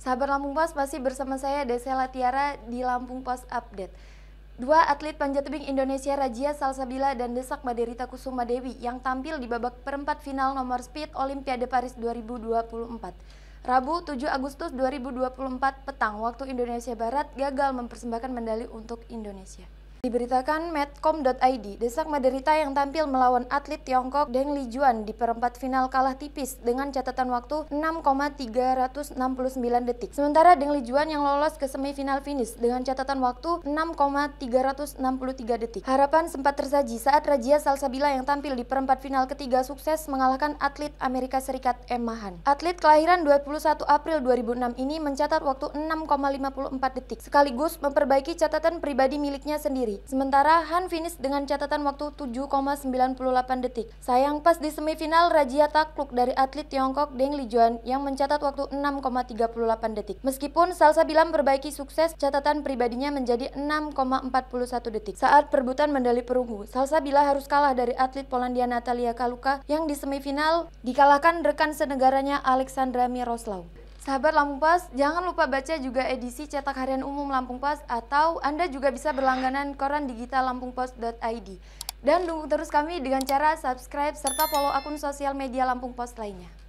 Sahabat Lampung Pos masih bersama saya Desela Tiara di Lampung Pos Update. Dua atlet panjat tebing Indonesia Rajia Salsabila dan Desak Maderita Kusuma Dewi yang tampil di babak perempat final nomor speed Olimpiade Paris 2024. Rabu 7 Agustus 2024 petang waktu Indonesia Barat gagal mempersembahkan medali untuk Indonesia. Diberitakan Medcom.id, Desak menderita yang tampil melawan atlet Tiongkok Deng Lijuan di perempat final kalah tipis dengan catatan waktu 6,369 detik. Sementara Deng Lijuan yang lolos ke semifinal finish dengan catatan waktu 6,363 detik. Harapan sempat tersaji saat Rajia Salsabila yang tampil di perempat final ketiga sukses mengalahkan atlet Amerika Serikat Emma Han. Atlet kelahiran 21 April 2006 ini mencatat waktu 6,54 detik, sekaligus memperbaiki catatan pribadi miliknya sendiri sendiri. Sementara Han finish dengan catatan waktu 7,98 detik. Sayang pas di semifinal Rajia takluk dari atlet Tiongkok Deng Lijuan yang mencatat waktu 6,38 detik. Meskipun Salsa Bilam perbaiki sukses catatan pribadinya menjadi 6,41 detik. Saat perebutan medali perunggu, Salsa Bila harus kalah dari atlet Polandia Natalia Kaluka yang di semifinal dikalahkan rekan senegaranya Alexandra miroslav Sahabat Lampung Pas, jangan lupa baca juga edisi cetak harian umum Lampung Pos atau Anda juga bisa berlangganan koran digital lampungpos.id. Dan dukung terus kami dengan cara subscribe serta follow akun sosial media Lampung Pos lainnya.